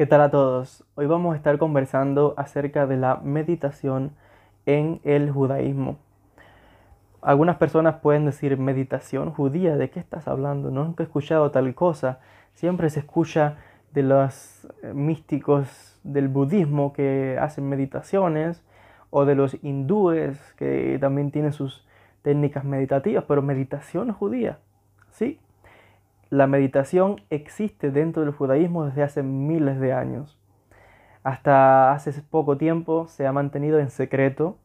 ¿Qué tal a todos? Hoy vamos a estar conversando acerca de la meditación en el judaísmo. Algunas personas pueden decir meditación judía, ¿de qué estás hablando? Nunca he escuchado tal cosa. Siempre se escucha de los eh, místicos del budismo que hacen meditaciones o de los hindúes que también tienen sus técnicas meditativas, pero meditación judía, ¿sí? La meditación existe dentro del judaísmo desde hace miles de años. Hasta hace poco tiempo se ha mantenido en secreto,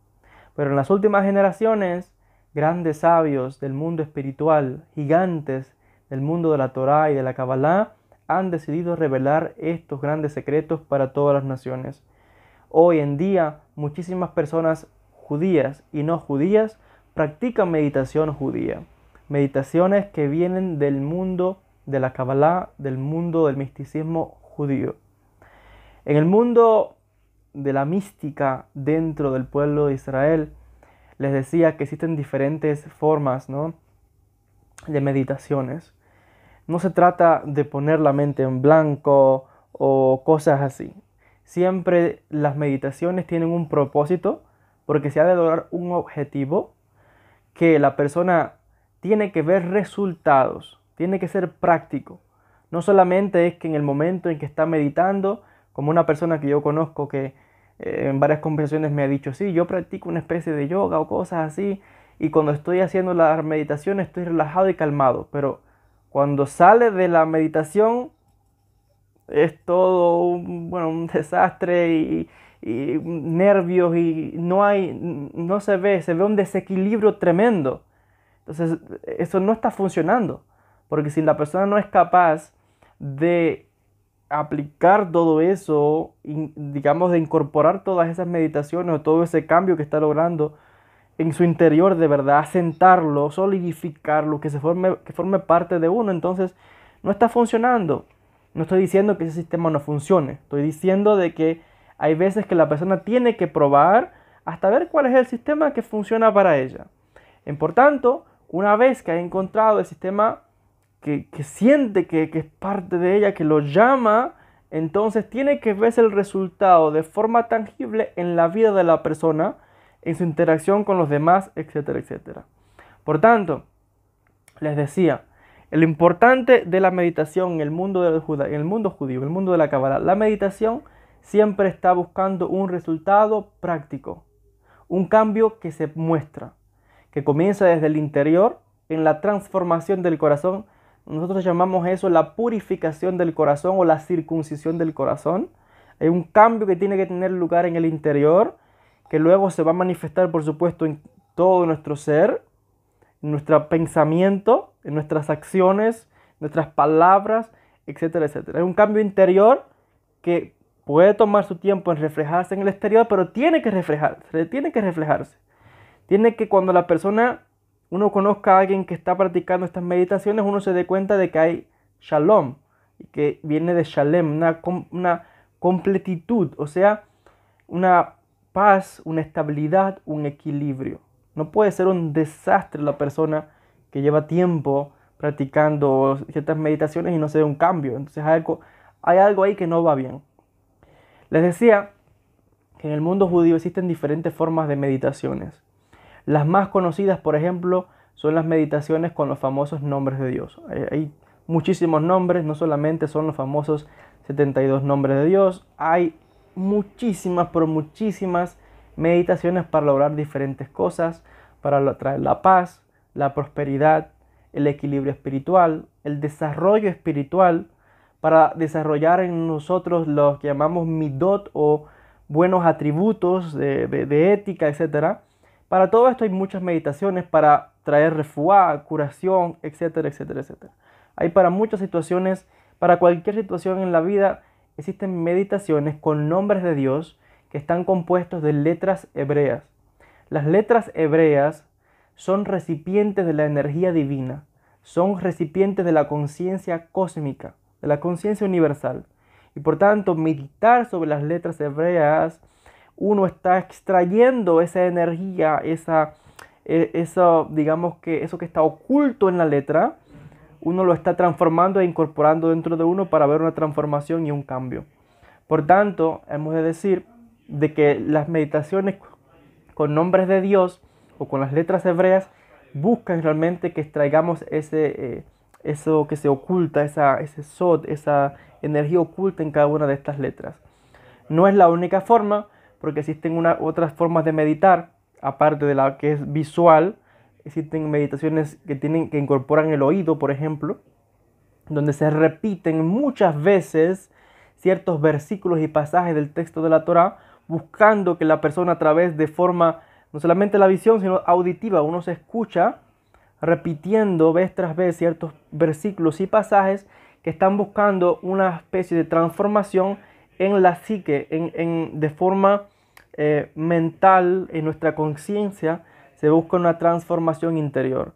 pero en las últimas generaciones, grandes sabios del mundo espiritual, gigantes del mundo de la Torá y de la Kabbalah, han decidido revelar estos grandes secretos para todas las naciones. Hoy en día, muchísimas personas judías y no judías practican meditación judía meditaciones que vienen del mundo de la Kabbalah, del mundo del misticismo judío. En el mundo de la mística dentro del pueblo de Israel, les decía que existen diferentes formas ¿no? de meditaciones. No se trata de poner la mente en blanco o cosas así. Siempre las meditaciones tienen un propósito porque se ha de lograr un objetivo que la persona tiene que ver resultados, tiene que ser práctico. No solamente es que en el momento en que está meditando, como una persona que yo conozco que eh, en varias conversaciones me ha dicho, sí, yo practico una especie de yoga o cosas así, y cuando estoy haciendo la meditación estoy relajado y calmado, pero cuando sale de la meditación es todo un, desastre y, nervios y no hay, no se ve, se ve un desequilibrio tremendo. Entonces, eso no está funcionando, porque si la persona no es capaz de aplicar todo eso, digamos, de incorporar todas esas meditaciones o todo ese cambio que está logrando en su interior de verdad, asentarlo, solidificarlo, que se forme, que forme parte de uno, entonces no está funcionando. No estoy diciendo que ese sistema no funcione, estoy diciendo de que hay veces que la persona tiene que probar hasta ver cuál es el sistema que funciona para ella. por tanto, una vez que ha encontrado el sistema que, siente que, es parte de ella, que lo llama, entonces tiene que verse el resultado de forma tangible en la vida de la persona, en su interacción con los demás, etcétera, etcétera. Por tanto, les decía, lo importante de la meditación en el mundo, en el mundo judío, en el mundo de la Kabbalah, la meditación siempre está buscando un resultado práctico, un cambio que se muestra que comienza desde el interior en la transformación del corazón. Nosotros llamamos eso la purificación del corazón o la circuncisión del corazón. Hay un cambio que tiene que tener lugar en el interior, que luego se va a manifestar, por supuesto, en todo nuestro ser, en nuestro pensamiento, en nuestras acciones, nuestras palabras, etcétera, etcétera. Es un cambio interior que puede tomar su tiempo en reflejarse en el exterior, pero tiene que reflejarse, tiene que reflejarse tiene que cuando la persona, uno conozca a alguien que está practicando estas meditaciones, uno se dé cuenta de que hay shalom, que viene de shalem, una, una completitud, o sea, una paz, una estabilidad, un equilibrio. No puede ser un desastre la persona que lleva tiempo practicando ciertas meditaciones y no se ve un cambio. Entonces hay algo, hay algo ahí que no va bien. Les decía que en el mundo judío existen diferentes formas de meditaciones. Las más conocidas, por ejemplo, son las meditaciones con los famosos nombres de Dios. Hay muchísimos nombres, no solamente son los famosos 72 nombres de Dios, hay muchísimas, por muchísimas meditaciones para lograr diferentes cosas, para traer la paz, la prosperidad, el equilibrio espiritual, el desarrollo espiritual, para desarrollar en nosotros los que llamamos midot o buenos atributos de, de ética, etcétera. Para todo esto hay muchas meditaciones para traer refuá, curación, etcétera, etcétera, etcétera. Hay para muchas situaciones, para cualquier situación en la vida, existen meditaciones con nombres de Dios que están compuestos de letras hebreas. Las letras hebreas son recipientes de la energía divina, son recipientes de la conciencia cósmica, de la conciencia universal. Y por tanto, meditar sobre las letras hebreas uno está extrayendo esa energía, esa, e, eso, digamos que eso que está oculto en la letra, uno lo está transformando e incorporando dentro de uno para ver una transformación y un cambio. Por tanto, hemos de decir de que las meditaciones con nombres de Dios o con las letras hebreas buscan realmente que extraigamos ese, eh, eso que se oculta, esa, ese Sot, esa energía oculta en cada una de estas letras. No es la única forma, porque existen una, otras formas de meditar, aparte de la que es visual, existen meditaciones que, tienen, que incorporan el oído, por ejemplo, donde se repiten muchas veces ciertos versículos y pasajes del texto de la Torá, buscando que la persona a través de forma, no solamente la visión, sino auditiva, uno se escucha repitiendo vez tras vez ciertos versículos y pasajes que están buscando una especie de transformación en la psique, en, en, de forma eh, mental, en nuestra conciencia, se busca una transformación interior.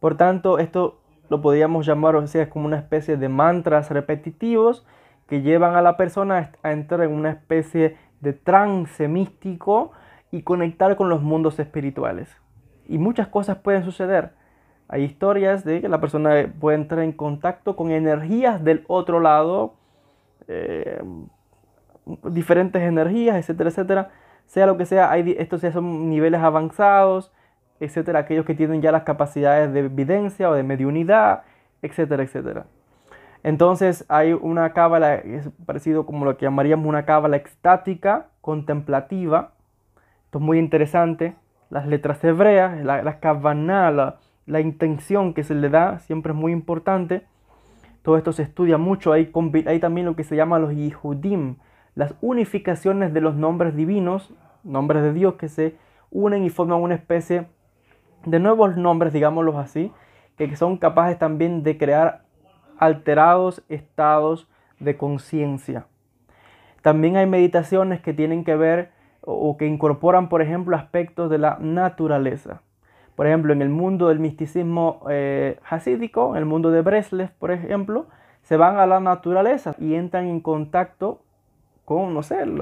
Por tanto, esto lo podríamos llamar, o sea, es como una especie de mantras repetitivos que llevan a la persona a entrar en una especie de trance místico y conectar con los mundos espirituales. Y muchas cosas pueden suceder. Hay historias de que la persona puede entrar en contacto con energías del otro lado, eh, diferentes energías, etcétera, etcétera sea lo que sea, hay, estos ya son niveles avanzados, etcétera, aquellos que tienen ya las capacidades de evidencia o de mediunidad, etcétera, etcétera. Entonces hay una cábala, es parecido como lo que llamaríamos una cábala extática, contemplativa. Esto es muy interesante. Las letras hebreas, las la la, intención que se le da, siempre es muy importante. Todo esto se estudia mucho. Hay, hay también lo que se llama los yihudim, las unificaciones de los nombres divinos, nombres de Dios que se unen y forman una especie de nuevos nombres, digámoslos así, que son capaces también de crear alterados estados de conciencia. También hay meditaciones que tienen que ver o que incorporan, por ejemplo, aspectos de la naturaleza. Por ejemplo, en el mundo del misticismo eh, en el mundo de Breslev, por ejemplo, se van a la naturaleza y entran en contacto con, no sé, el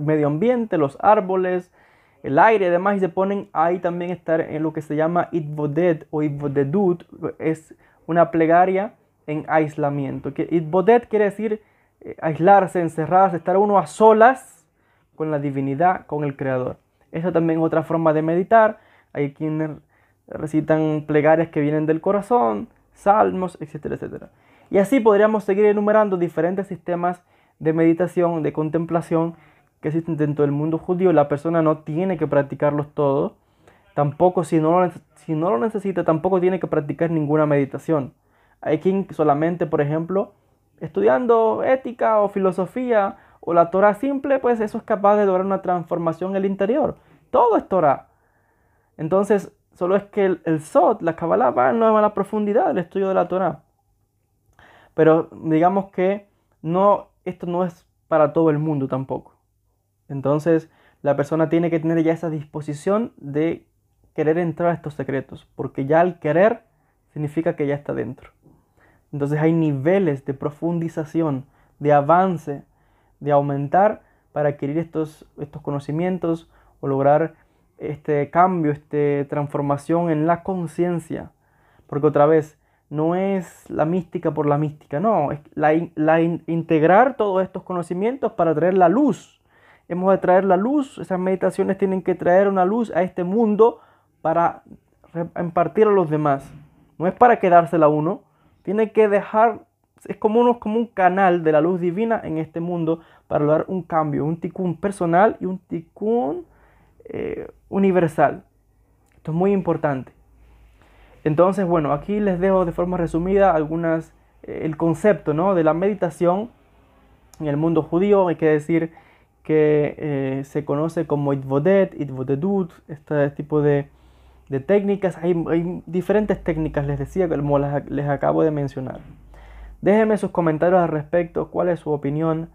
medio ambiente, los árboles, el aire, demás. y se ponen ahí también estar en lo que se llama Itvodet o Itvodedut, es una plegaria en aislamiento. Que Itvodet quiere decir eh, aislarse, encerrarse, estar uno a solas con la divinidad, con el Creador. Esa también es otra forma de meditar. Hay quienes recitan plegarias que vienen del corazón, salmos, etcétera, etcétera. Y así podríamos seguir enumerando diferentes sistemas de meditación, de contemplación que existen dentro del mundo judío. La persona no tiene que practicarlos todos. Tampoco, si no, lo, si no lo necesita, tampoco tiene que practicar ninguna meditación. Hay quien solamente, por ejemplo, estudiando ética o filosofía o la Torah simple, pues eso es capaz de lograr una transformación en el interior. Todo es Torah. Entonces, solo es que el, Sot, la Kabbalah, va no a la profundidad del estudio de la Torah. Pero digamos que no esto no es para todo el mundo tampoco. Entonces, la persona tiene que tener ya esa disposición de querer entrar a estos secretos, porque ya al querer significa que ya está dentro. Entonces hay niveles de profundización, de avance, de aumentar para adquirir estos, estos conocimientos o lograr este cambio, esta transformación en la conciencia. Porque otra vez, no es la mística por la mística, no, es la, integrar todos estos conocimientos para traer la luz. Hemos de traer la luz, esas meditaciones tienen que traer una luz a este mundo para impartir a los demás. No es para quedársela uno, tiene que dejar, es como, un canal de la luz divina en este mundo para lograr un cambio, un ticún personal y un ticún eh, universal. Esto es muy importante. Entonces, bueno, aquí les dejo de forma resumida algunas, eh, el concepto ¿no? de la meditación en el mundo judío. Hay que decir que eh, se conoce como itvodet, itvodedut, este tipo de, técnicas. Hay, diferentes técnicas, les decía, como les acabo de mencionar. Déjenme sus comentarios al respecto, cuál es su opinión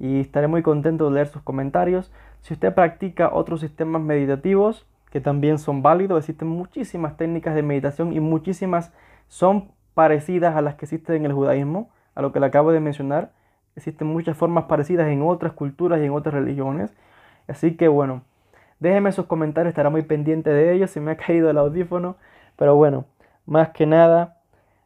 y estaré muy contento de leer sus comentarios. Si usted practica otros sistemas meditativos, que también son válidos. Existen muchísimas técnicas de meditación y muchísimas son parecidas a las que existen en el judaísmo, a lo que le acabo de mencionar. Existen muchas formas parecidas en otras culturas y en otras religiones. Así que bueno, déjenme sus comentarios, estará muy pendiente de ellos. Se me ha caído el audífono, pero bueno, más que nada,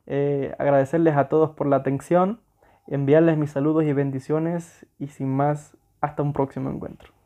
eh, agradecerles a todos por la atención, enviarles mis saludos y bendiciones y sin más, hasta un próximo encuentro.